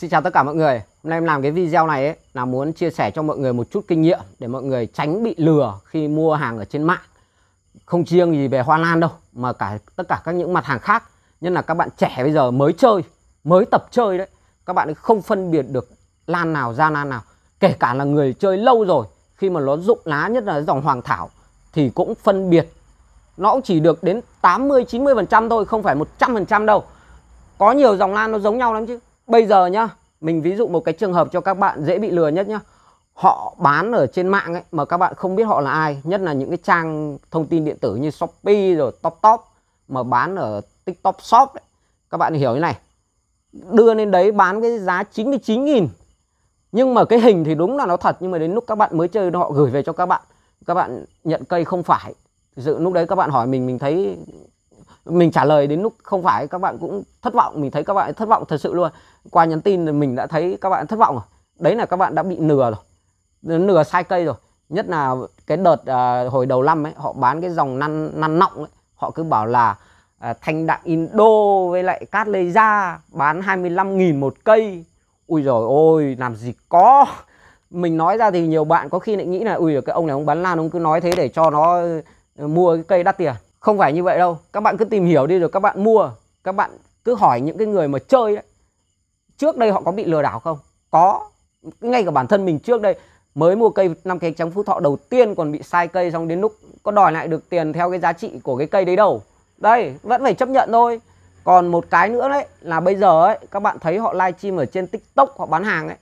Xin chào tất cả mọi người Hôm nay em làm cái video này ấy, là muốn chia sẻ cho mọi người một chút kinh nghiệm Để mọi người tránh bị lừa khi mua hàng ở trên mạng Không riêng gì về Hoa Lan đâu Mà cả tất cả các những mặt hàng khác Nhất là các bạn trẻ bây giờ mới chơi Mới tập chơi đấy Các bạn không phân biệt được lan nào ra lan nào Kể cả là người chơi lâu rồi Khi mà nó rụng lá nhất là dòng hoàng thảo Thì cũng phân biệt Nó cũng chỉ được đến 80-90% thôi Không phải 100% đâu Có nhiều dòng lan nó giống nhau lắm chứ bây giờ nhá mình ví dụ một cái trường hợp cho các bạn dễ bị lừa nhất nhá họ bán ở trên mạng ấy mà các bạn không biết họ là ai nhất là những cái trang thông tin điện tử như shopee rồi top top mà bán ở tiktok shop ấy. các bạn hiểu như này đưa lên đấy bán cái giá 99 nghìn nhưng mà cái hình thì đúng là nó thật nhưng mà đến lúc các bạn mới chơi họ gửi về cho các bạn các bạn nhận cây không phải dự lúc đấy các bạn hỏi mình mình thấy mình trả lời đến lúc không phải các bạn cũng thất vọng mình thấy các bạn thất vọng thật sự luôn qua nhắn tin thì mình đã thấy các bạn thất vọng rồi đấy là các bạn đã bị nửa rồi nửa sai cây rồi nhất là cái đợt à, hồi đầu năm ấy họ bán cái dòng năn năn nọng ấy họ cứ bảo là à, thanh đạm indo với lại cát lê gia bán 25.000 một cây ui rồi ôi làm gì có mình nói ra thì nhiều bạn có khi lại nghĩ là ui cái ông này ông bán lan ông cứ nói thế để cho nó ờ, mua cái cây đắt tiền không phải như vậy đâu các bạn cứ tìm hiểu đi rồi các bạn mua các bạn cứ hỏi những cái người mà chơi đấy trước đây họ có bị lừa đảo không có ngay cả bản thân mình trước đây mới mua cây năm cây trắng phú thọ đầu tiên còn bị sai cây xong đến lúc có đòi lại được tiền theo cái giá trị của cái cây đấy đâu đây vẫn phải chấp nhận thôi còn một cái nữa đấy là bây giờ ấy các bạn thấy họ livestream ở trên tiktok họ bán hàng ấy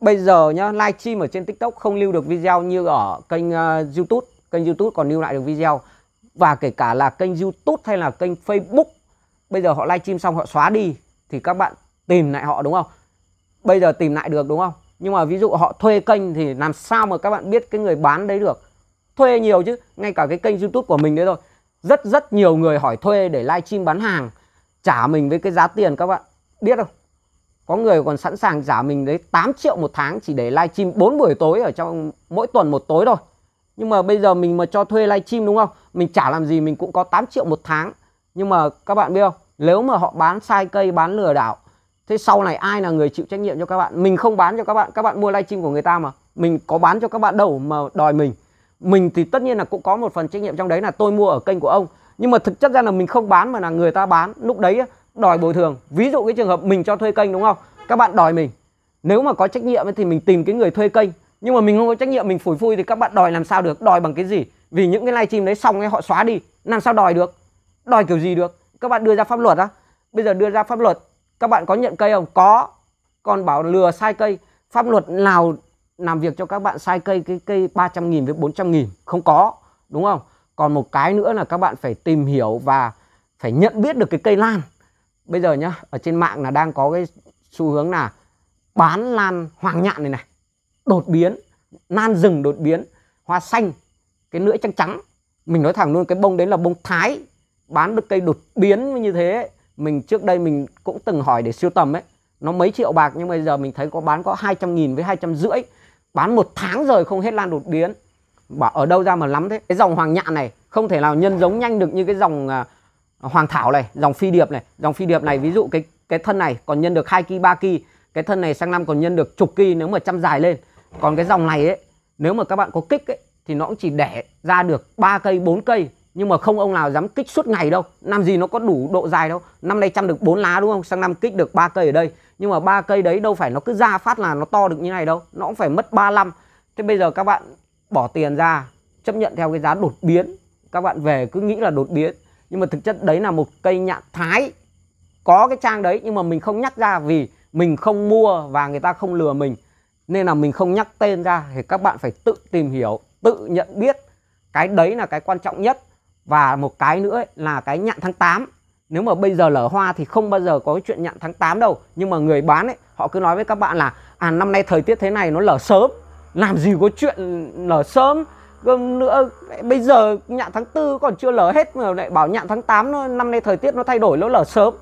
bây giờ nhá livestream ở trên tiktok không lưu được video như ở kênh uh, youtube kênh youtube còn lưu lại được video và kể cả là kênh YouTube hay là kênh Facebook bây giờ họ livestream xong họ xóa đi thì các bạn tìm lại họ đúng không bây giờ tìm lại được đúng không nhưng mà ví dụ họ thuê kênh thì làm sao mà các bạn biết cái người bán đấy được thuê nhiều chứ ngay cả cái kênh YouTube của mình đấy thôi rất rất nhiều người hỏi thuê để livestream bán hàng trả mình với cái giá tiền các bạn biết không có người còn sẵn sàng trả mình đấy 8 triệu một tháng chỉ để livestream 4 buổi tối ở trong mỗi tuần một tối thôi nhưng mà bây giờ mình mà cho thuê livestream đúng không mình chả làm gì mình cũng có 8 triệu một tháng nhưng mà các bạn biết không nếu mà họ bán sai cây bán lừa đảo thế sau này ai là người chịu trách nhiệm cho các bạn mình không bán cho các bạn các bạn mua livestream của người ta mà mình có bán cho các bạn đâu mà đòi mình mình thì tất nhiên là cũng có một phần trách nhiệm trong đấy là tôi mua ở kênh của ông nhưng mà thực chất ra là mình không bán mà là người ta bán lúc đấy đòi bồi thường ví dụ cái trường hợp mình cho thuê kênh đúng không các bạn đòi mình nếu mà có trách nhiệm thì mình tìm cái người thuê kênh nhưng mà mình không có trách nhiệm mình phủi phui thì các bạn đòi làm sao được đòi bằng cái gì vì những cái livestream đấy xong cái họ xóa đi làm sao đòi được đòi kiểu gì được các bạn đưa ra pháp luật á bây giờ đưa ra pháp luật các bạn có nhận cây không có còn bảo lừa sai cây pháp luật nào làm việc cho các bạn sai cây cái cây 300 nghìn với 400 nghìn không có đúng không còn một cái nữa là các bạn phải tìm hiểu và phải nhận biết được cái cây lan bây giờ nhá ở trên mạng là đang có cái xu hướng là bán lan hoàng nhạn này này đột biến nan rừng đột biến hoa xanh cái lưỡi trắng trắng mình nói thẳng luôn cái bông đấy là bông thái bán được cây đột biến như thế mình trước đây mình cũng từng hỏi để siêu tầm ấy nó mấy triệu bạc nhưng bây giờ mình thấy có bán có 200 nghìn với hai trăm rưỡi bán một tháng rồi không hết lan đột biến bảo ở đâu ra mà lắm thế cái dòng hoàng nhạn này không thể nào nhân giống nhanh được như cái dòng à, hoàng thảo này dòng phi điệp này dòng phi điệp này ví dụ cái cái thân này còn nhân được hai kỳ ba kỳ, cái thân này sang năm còn nhân được chục kỳ nếu mà chăm dài lên còn cái dòng này ấy nếu mà các bạn có kích ấy thì nó cũng chỉ đẻ ra được ba cây bốn cây nhưng mà không ông nào dám kích suốt ngày đâu năm gì nó có đủ độ dài đâu năm nay chăm được bốn lá đúng không sang năm kích được ba cây ở đây nhưng mà ba cây đấy đâu phải nó cứ ra phát là nó to được như này đâu nó cũng phải mất năm thế bây giờ các bạn bỏ tiền ra chấp nhận theo cái giá đột biến các bạn về cứ nghĩ là đột biến nhưng mà thực chất đấy là một cây nhạn thái có cái trang đấy nhưng mà mình không nhắc ra vì mình không mua và người ta không lừa mình nên là mình không nhắc tên ra thì các bạn phải tự tìm hiểu tự nhận biết cái đấy là cái quan trọng nhất và một cái nữa ấy, là cái nhạn tháng 8 nếu mà bây giờ lở hoa thì không bao giờ có chuyện nhạn tháng 8 đâu nhưng mà người bán ấy họ cứ nói với các bạn là à năm nay thời tiết thế này nó lở sớm làm gì có chuyện lở sớm nữa bây giờ nhạn tháng tư còn chưa lở hết mà lại bảo nhạn tháng 8 nó, năm nay thời tiết nó thay đổi nó lở sớm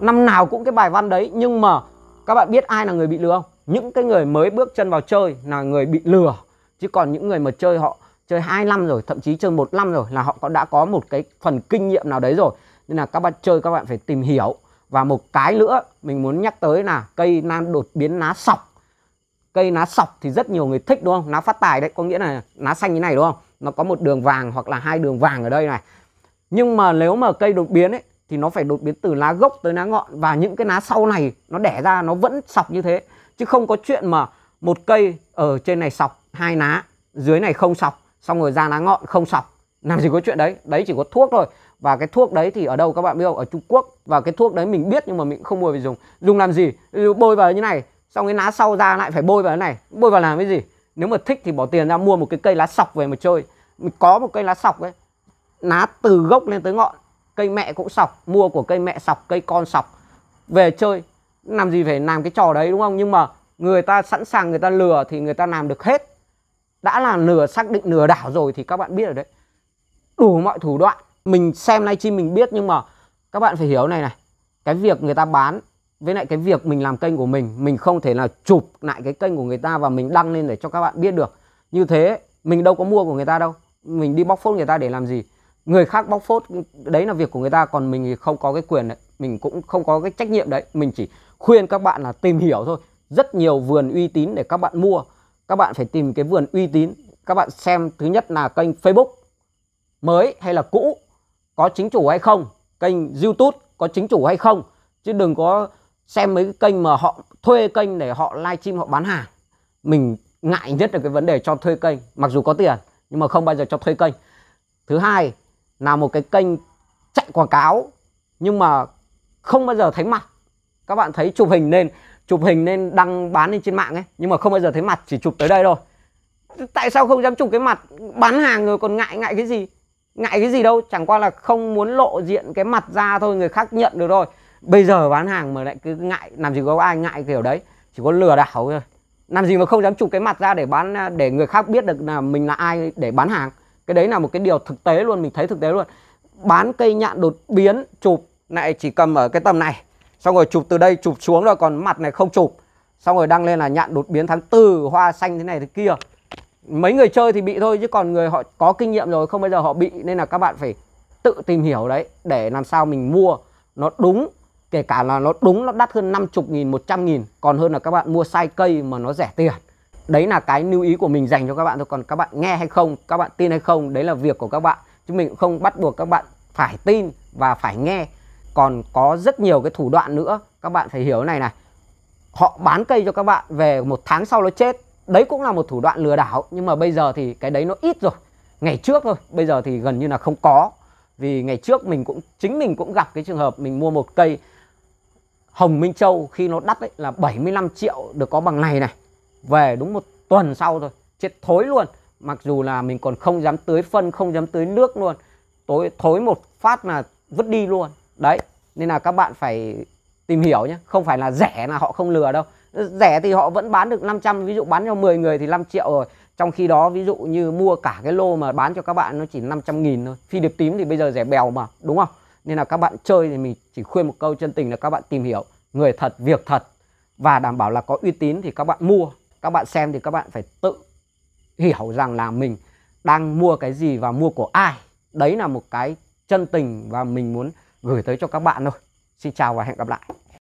năm nào cũng cái bài văn đấy nhưng mà các bạn biết ai là người bị lừa không những cái người mới bước chân vào chơi là người bị lừa chứ còn những người mà chơi họ chơi 2 năm rồi thậm chí chơi một năm rồi là họ có đã có một cái phần kinh nghiệm nào đấy rồi nên là các bạn chơi các bạn phải tìm hiểu và một cái nữa mình muốn nhắc tới là cây nan đột biến lá sọc cây lá sọc thì rất nhiều người thích đúng không lá phát tài đấy có nghĩa là lá xanh như này đúng không nó có một đường vàng hoặc là hai đường vàng ở đây này nhưng mà nếu mà cây đột biến ấy thì nó phải đột biến từ lá gốc tới lá ngọn và những cái lá sau này nó đẻ ra nó vẫn sọc như thế chứ không có chuyện mà một cây ở trên này sọc hai lá dưới này không sọc xong rồi ra lá ngọn không sọc làm gì có chuyện đấy đấy chỉ có thuốc thôi và cái thuốc đấy thì ở đâu các bạn biết không ở Trung Quốc và cái thuốc đấy mình biết nhưng mà mình không mua về dùng dùng làm gì bôi vào như này xong cái lá sau ra lại phải bôi vào cái này bôi vào làm cái gì nếu mà thích thì bỏ tiền ra mua một cái cây lá sọc về mà chơi mình có một cây lá sọc ấy lá từ gốc lên tới ngọn cây mẹ cũng sọc mua của cây mẹ sọc cây con sọc về chơi làm gì phải làm cái trò đấy đúng không nhưng mà người ta sẵn sàng người ta lừa thì người ta làm được hết đã là lừa xác định lừa đảo rồi thì các bạn biết rồi đấy đủ mọi thủ đoạn mình xem livestream mình biết nhưng mà các bạn phải hiểu này này cái việc người ta bán với lại cái việc mình làm kênh của mình mình không thể là chụp lại cái kênh của người ta và mình đăng lên để cho các bạn biết được như thế mình đâu có mua của người ta đâu mình đi bóc phốt người ta để làm gì người khác bóc phốt đấy là việc của người ta còn mình thì không có cái quyền đấy mình cũng không có cái trách nhiệm đấy mình chỉ khuyên các bạn là tìm hiểu thôi rất nhiều vườn uy tín để các bạn mua các bạn phải tìm cái vườn uy tín các bạn xem thứ nhất là kênh Facebook mới hay là cũ có chính chủ hay không kênh YouTube có chính chủ hay không chứ đừng có xem mấy cái kênh mà họ thuê kênh để họ livestream họ bán hàng mình ngại nhất là cái vấn đề cho thuê kênh mặc dù có tiền nhưng mà không bao giờ cho thuê kênh thứ hai là một cái kênh chạy quảng cáo nhưng mà không bao giờ thấy mặt các bạn thấy chụp hình lên chụp hình nên đăng bán lên trên mạng ấy nhưng mà không bao giờ thấy mặt chỉ chụp tới đây thôi tại sao không dám chụp cái mặt bán hàng rồi còn ngại ngại cái gì ngại cái gì đâu chẳng qua là không muốn lộ diện cái mặt ra thôi người khác nhận được thôi bây giờ bán hàng mà lại cứ ngại làm gì có ai ngại kiểu đấy chỉ có lừa đảo thôi làm gì mà không dám chụp cái mặt ra để bán để người khác biết được là mình là ai để bán hàng cái đấy là một cái điều thực tế luôn mình thấy thực tế luôn bán cây nhạn đột biến chụp lại chỉ cầm ở cái tầm này xong rồi chụp từ đây chụp xuống rồi còn mặt này không chụp xong rồi đăng lên là nhạn đột biến tháng tư hoa xanh thế này thế kia mấy người chơi thì bị thôi chứ còn người họ có kinh nghiệm rồi không bây giờ họ bị nên là các bạn phải tự tìm hiểu đấy để làm sao mình mua nó đúng kể cả là nó đúng nó đắt hơn 50 nghìn 100 nghìn còn hơn là các bạn mua sai cây mà nó rẻ tiền đấy là cái lưu ý của mình dành cho các bạn thôi còn các bạn nghe hay không các bạn tin hay không đấy là việc của các bạn chứ mình không bắt buộc các bạn phải tin và phải nghe còn có rất nhiều cái thủ đoạn nữa các bạn phải hiểu này này họ bán cây cho các bạn về một tháng sau nó chết đấy cũng là một thủ đoạn lừa đảo nhưng mà bây giờ thì cái đấy nó ít rồi ngày trước thôi bây giờ thì gần như là không có vì ngày trước mình cũng chính mình cũng gặp cái trường hợp mình mua một cây hồng minh châu khi nó đắt ấy là 75 triệu được có bằng này này về đúng một tuần sau thôi chết thối luôn mặc dù là mình còn không dám tưới phân không dám tưới nước luôn tối thối một phát là vứt đi luôn đấy nên là các bạn phải tìm hiểu nhé không phải là rẻ là họ không lừa đâu rẻ thì họ vẫn bán được 500 ví dụ bán cho 10 người thì 5 triệu rồi trong khi đó ví dụ như mua cả cái lô mà bán cho các bạn nó chỉ 500 nghìn thôi phi điệp tím thì bây giờ rẻ bèo mà đúng không nên là các bạn chơi thì mình chỉ khuyên một câu chân tình là các bạn tìm hiểu người thật việc thật và đảm bảo là có uy tín thì các bạn mua các bạn xem thì các bạn phải tự hiểu rằng là mình đang mua cái gì và mua của ai đấy là một cái chân tình và mình muốn gửi tới cho các bạn thôi. Xin chào và hẹn gặp lại.